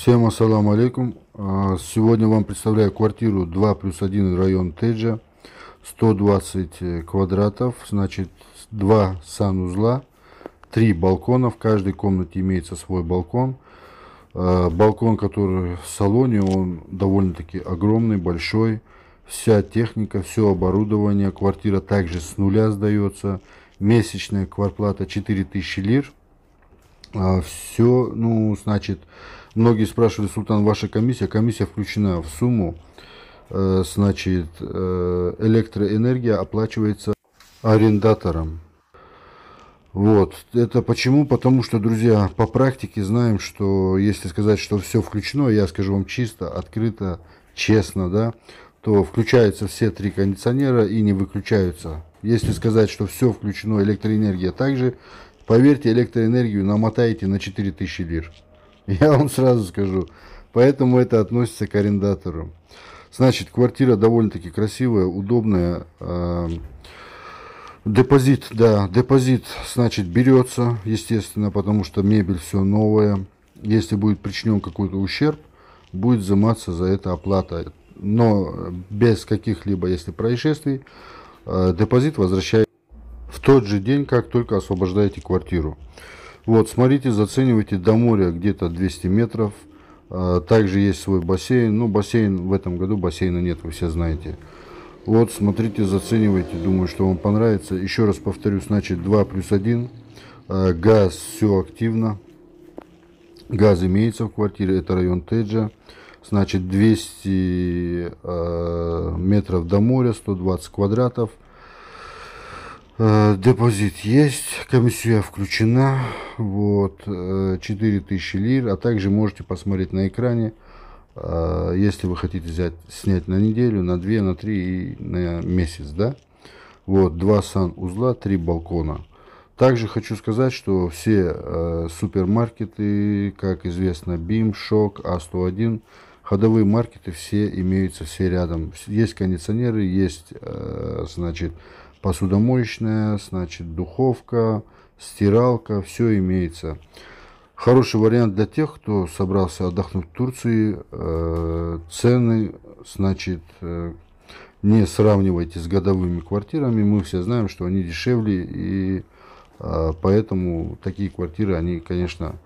Всем ассаламу алейкум. А, сегодня вам представляю квартиру 2 плюс 1 район Теджа. 120 э, квадратов, значит два санузла, три балкона. В каждой комнате имеется свой балкон. А, балкон, который в салоне, он довольно-таки огромный, большой. Вся техника, все оборудование. Квартира также с нуля сдается. Месячная квартплата 4000 лир. А, все, ну, значит, многие спрашивали, Султан, ваша комиссия, комиссия включена в сумму, э, значит, э, электроэнергия оплачивается арендатором. Вот, это почему? Потому что, друзья, по практике знаем, что если сказать, что все включено, я скажу вам чисто, открыто, честно, да, то включаются все три кондиционера и не выключаются. Если сказать, что все включено, электроэнергия также Поверьте, электроэнергию намотаете на 4000 лир. Я вам сразу скажу. Поэтому это относится к арендатору. Значит, квартира довольно-таки красивая, удобная. Эм, депозит, да, депозит, значит, берется, естественно, потому что мебель все новая. Если будет причинен какой-то ущерб, будет взиматься за это оплата. Но без каких-либо, если происшествий, э, депозит возвращается в тот же день, как только освобождаете квартиру. Вот, смотрите, заценивайте до моря где-то 200 метров. А, также есть свой бассейн. Ну, бассейн в этом году бассейна нет, вы все знаете. Вот, смотрите, заценивайте. Думаю, что вам понравится. Еще раз повторю, значит 2 плюс 1. А, газ все активно. Газ имеется в квартире, это район Теджа. Значит, 200 а, метров до моря, 120 квадратов – Э, депозит есть, комиссия включена, вот, 4000 э, лир, а также можете посмотреть на экране, э, если вы хотите взять, снять на неделю, на 2, на 3 и на месяц, да, вот, 2 санузла, 3 балкона. Также хочу сказать, что все супермаркеты, как известно, BIM, Shock, A101, ходовые маркеты все имеются все рядом. Есть кондиционеры, есть, значит, посудомоечная, значит, духовка, стиралка, все имеется. Хороший вариант для тех, кто собрался отдохнуть в Турции. Э, цены, значит, э, не сравнивайте с годовыми квартирами. Мы все знаем, что они дешевле, и э, поэтому такие квартиры, они, конечно,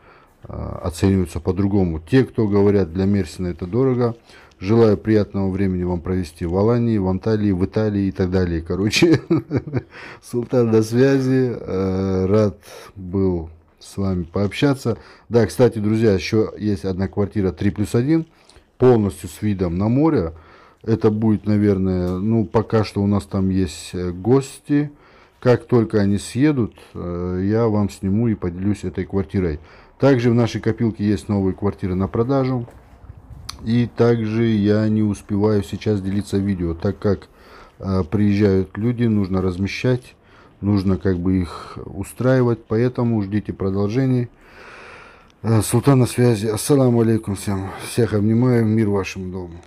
Э, оцениваются по-другому. Те, кто говорят, для Мерсина это дорого, желаю приятного времени вам провести в Алании, в Анталии, в Италии и так далее. Короче, Султан до связи, э, рад был с вами пообщаться. Да, кстати, друзья, еще есть одна квартира 3 плюс 1, полностью с видом на море. Это будет, наверное, ну, пока что у нас там есть э, гости. Как только они съедут, я вам сниму и поделюсь этой квартирой. Также в нашей копилке есть новые квартиры на продажу. И также я не успеваю сейчас делиться видео, так как э, приезжают люди, нужно размещать, нужно как бы их устраивать, поэтому ждите продолжений. Э, Султан на связи. Ассаламу алейкум всем. Всех обнимаю. Мир вашему дому.